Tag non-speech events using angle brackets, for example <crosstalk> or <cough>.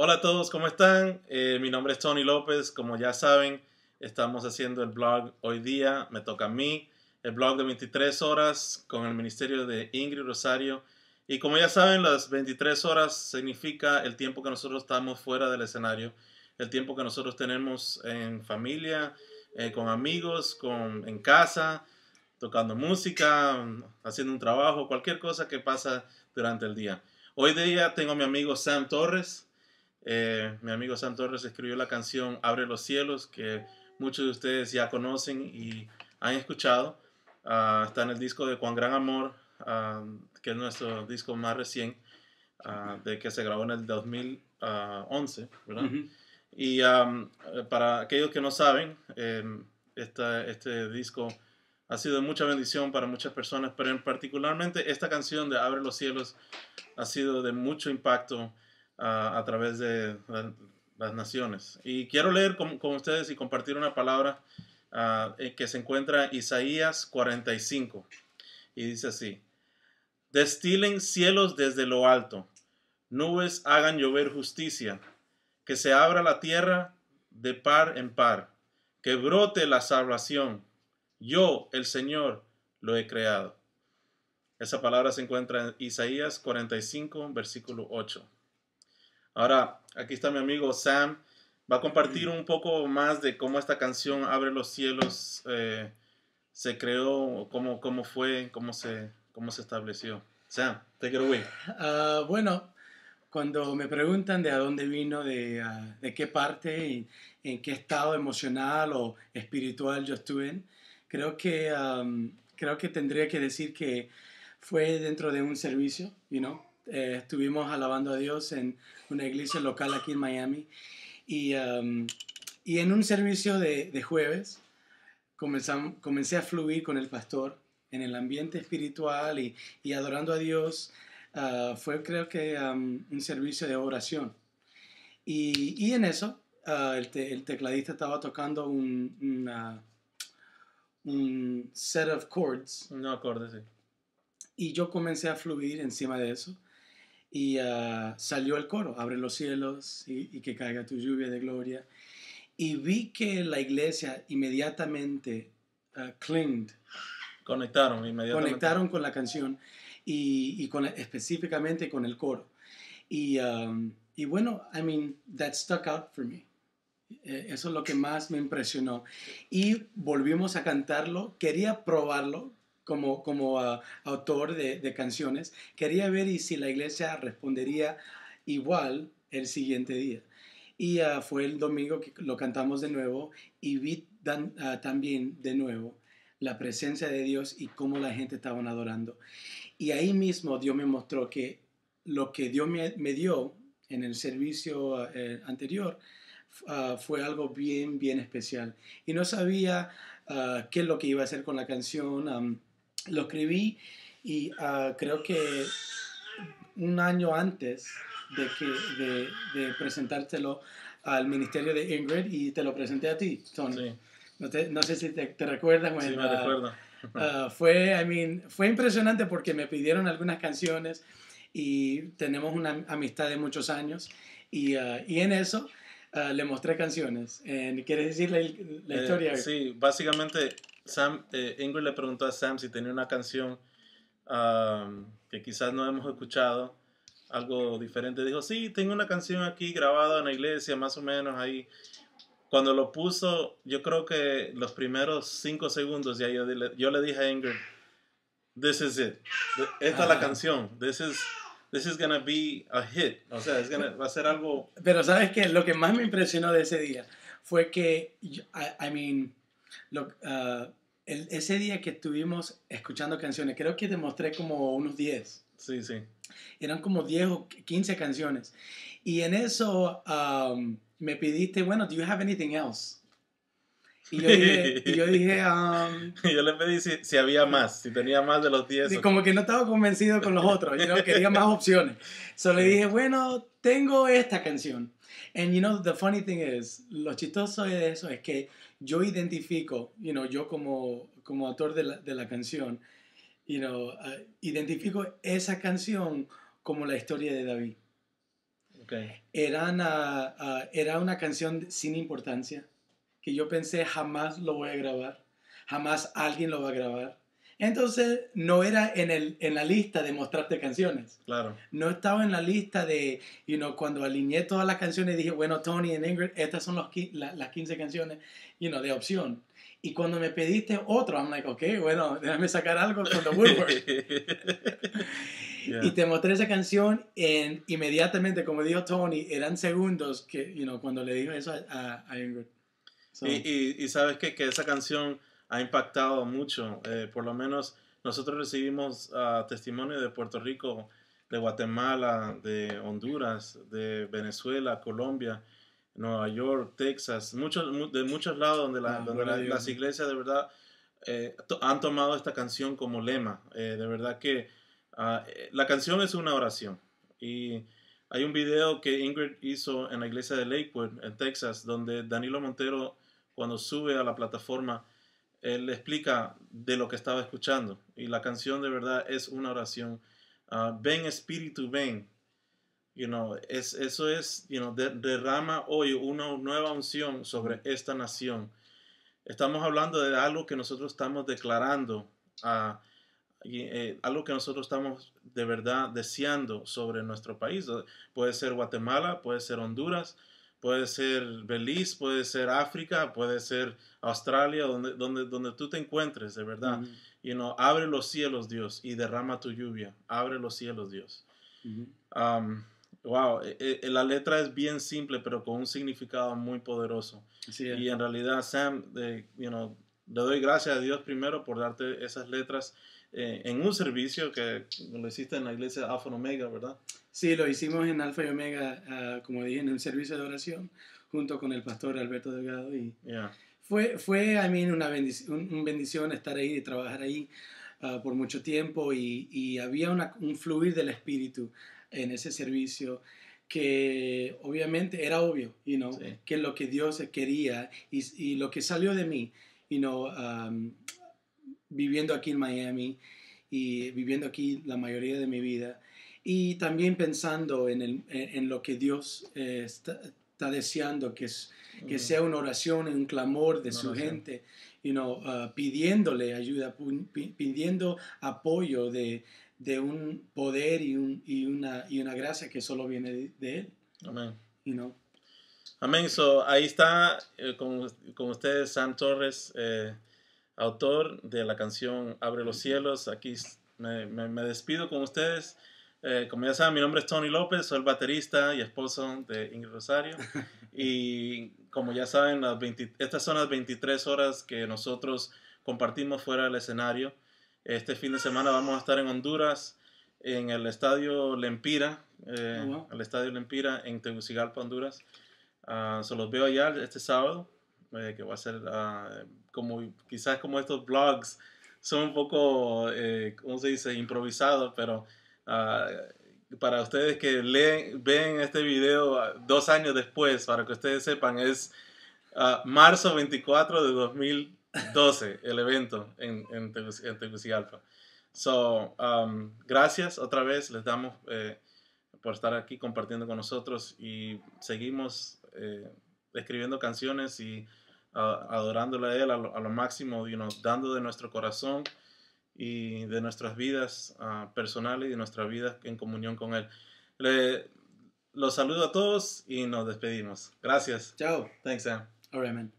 Hola a todos, ¿cómo están? Eh, mi nombre es Tony López, como ya saben, estamos haciendo el blog hoy día, me toca a mí, el blog de 23 horas con el Ministerio de Ingrid Rosario. Y como ya saben, las 23 horas significa el tiempo que nosotros estamos fuera del escenario, el tiempo que nosotros tenemos en familia, eh, con amigos, en casa, tocando música, haciendo un trabajo, cualquier cosa que pasa durante el día. Hoy día tengo a mi amigo Sam Torres. Eh, mi amigo san Torres escribió la canción Abre los cielos, que muchos de ustedes ya conocen y han escuchado. Ah, está en el disco de Juan Gran Amor, ah, que es nuestro disco más recién, ah, de que se grabó en el 2011, Y eh, para aquellos que no saben, em, este disco ha sido de mucha bendición para muchas personas, pero en particularmente esta canción de Abre los cielos ha sido de mucho impacto a, través de las naciones. Y quiero leer con, ustedes y compartir una palabra ah, eh, que se encuentra en Isaías 45. Y dice así, destilen cielos desde lo alto, nubes hagan llover justicia, que se abra la tierra de par en par, que brote la salvación. Yo, el Señor, lo he creado. Esa palabra se encuentra en Isaías 45, versículo 8. Ahora, aquí está mi amigo Sam. Va a compartir un poco más de cómo esta canción Abre los cielos eh, se creó, cómo, cómo fue, cómo se, cómo se estableció. Sam, take it away. Ah, bueno, cuando me preguntan de a dónde vino, ah, de, qué parte, y, en qué estado emocional o espiritual yo estuve, creo que, creo que tendría que decir que fue dentro de un servicio, you know, eh, estuvimos alabando a Dios en una iglesia local aquí en Miami. Y, um, en un servicio de, de jueves comencé a fluir con el pastor en el ambiente espiritual y, adorando a Dios. Uh, fue creo que um, un servicio de oración. Y, en eso uh, el, tecladista estaba tocando un, un set of chords. No acordes, Y yo comencé a fluir encima de eso. Y ah, salió el coro, abre los cielos y, que caiga tu lluvia de gloria. Y vi que la iglesia inmediatamente ah, clinged. Conectaron inmediatamente. Conectaron con la canción y, y con, específicamente con el coro. Y, y, bueno, I mean, that stuck out for me. E, eso es lo que más me impresionó. Y volvimos a cantarlo. Quería probarlo como, como ah, autor de, canciones, quería ver y si la iglesia respondería igual el siguiente día. Y ah, fue el domingo que lo cantamos de nuevo y vi ah, también de nuevo la presencia de Dios y cómo la gente estaba adorando. Y ahí mismo Dios me mostró que lo que Dios me, dio en el servicio eh, anterior fue algo bien, bien especial. Y no sabía qué es lo que iba a hacer con la canción lo escribí y ah, creo que un año antes de, que, de, presentártelo al ministerio de Ingrid y te lo presenté a ti, Tony. No, sé si te, recuerdas. Sí, me ah, recuerdo. Ah, fue, I mean, fue impresionante porque me pidieron algunas canciones y tenemos una amistad de muchos años y, y en eso le mostré canciones. Eh, ¿Quieres decirle la, eh, historia? sí, básicamente Sam, eh, Ingrid le preguntó a Sam si tenía una canción que quizás no hemos escuchado, algo diferente. Dijo, sí, tengo una canción aquí grabada en la iglesia, más o menos ahí. Cuando lo puso, yo creo que los primeros cinco segundos ya yo, le dije a Ingrid, this is it. Esta es la canción. This is this is gonna be a hit. O sea, va a ser algo. Pero sabes que lo que más me impresionó de ese día fue que, I, mean, look, ah, ese día que estuvimos escuchando canciones, creo que te mostré como unos 10. Sí, sí. Eran como 10 o 15 canciones. Y en eso um, me pidiste, bueno, ¿do you have anything else? Y yo dije, y yo, um, <laughs> le pedí si, había más, si tenía más de los 10. Sí, como que no estaba convencido con los otros, yo no quería más opciones. Solo le dije, bueno, tengo esta canción. And you know, the funny thing is, lo chistoso de eso es que yo identifico, yo como, como autor de la, canción, you ah, identifico esa canción como la historia de David. Ah, era una canción sin importancia, que yo pensé jamás lo voy a grabar, jamás alguien lo va a grabar. Entonces, no era en, el, en la lista de mostrarte canciones. Claro. No estaba en la lista de, you know, cuando alineé todas las canciones dije, bueno, Tony y Ingrid, estas son las 15 canciones, you know, de opción. Y cuando me pediste otro, I'm like, ok, bueno, déjame sacar algo con The Woodward. <laughs> Y te mostré esa canción en, inmediatamente, como dijo Tony, eran segundos que, you know, cuando le dije eso a, Ingrid. Y, sabes que, que esa canción ha impactado mucho. Eh, por lo menos nosotros recibimos ah, testimonio de Puerto Rico, de Guatemala, de Honduras, de Venezuela, Colombia, Nueva York, Texas, muchos, de muchos lados donde, ah, las iglesias de verdad eh, han tomado esta canción como lema. Eh, de verdad que ah, la canción es una oración. Y hay un video que Ingrid hizo en la iglesia de Lakewood, en Texas, donde Danilo Montero, cuando sube a la plataforma, él explica de lo que estaba escuchando. Y la canción de verdad es una oración. Ah, ven Espíritu, ven. You es, eso es, derrama hoy una nueva unción sobre esta nación. Estamos hablando de algo que nosotros estamos declarando, ah, eh, algo que nosotros estamos de verdad deseando sobre nuestro país. Puede ser Guatemala, puede ser Honduras, puede ser Belice, puede ser África, puede ser Australia, donde, donde, donde tú te encuentres, de verdad. abre los cielos, Dios, y derrama tu lluvia. Abre los cielos, Dios. wow, e, e, e, la letra es bien simple, pero con un significado muy poderoso. y en realidad, Sam, eh, le doy gracias a Dios primero por darte esas letras eh, en un servicio que lo hiciste en la iglesia Alpha Omega, ¿verdad? Sí, lo hicimos en Alfa y Omega, ah, como dije, en un servicio de oración, junto con el pastor Alberto Delgado. Y fue, fue, a mí una bendición, estar ahí y trabajar ahí ah, por mucho tiempo. Y, y había un fluir del espíritu en ese servicio que obviamente era obvio, you know, que lo que Dios quería y, y, lo que salió de mí, you viviendo aquí en Miami y viviendo aquí la mayoría de mi vida, y también pensando en, en lo que Dios eh, está, deseando, que, es, que sea una oración, un clamor de su gente, you know, uh, pidiéndole ayuda, pidiendo apoyo de, de un poder y, un, y, una, y una gracia que solo viene de, Él. Amén. Amén. ahí está eh, con, con, ustedes Sam Torres, eh, autor de la canción Abre los cielos. Aquí me, me despido con ustedes. Eh, como ya saben, mi nombre es Tony López, soy el baterista y esposo de Ingrid Rosario. <laughs> Y como ya saben, las estas son las 23 horas que nosotros compartimos fuera del escenario. Este fin de semana vamos a estar en Honduras, en el Estadio Lempira, eh, ah, el Estadio Lempira en Tegucigalpa, Honduras. Ah, se los veo allá este sábado, eh, que va a ser ah, como, quizás como estos vlogs son un poco, ¿cómo se dice?, improvisados, pero... Ah, para ustedes que leen, ven este video ah, dos años después, para que ustedes sepan, es ah, marzo 24 de 2012 el evento en, en, Tegucigalpa. So, um, gracias otra vez, les damos eh, por estar aquí compartiendo con nosotros y seguimos eh, escribiendo canciones y adorándole a Él a lo, máximo, you dando de nuestro corazón y de nuestras vidas ah, personales y de nuestra vida en comunión con Él. Le, los saludo a todos y nos despedimos. Gracias. Chao. Thanks, Sam. All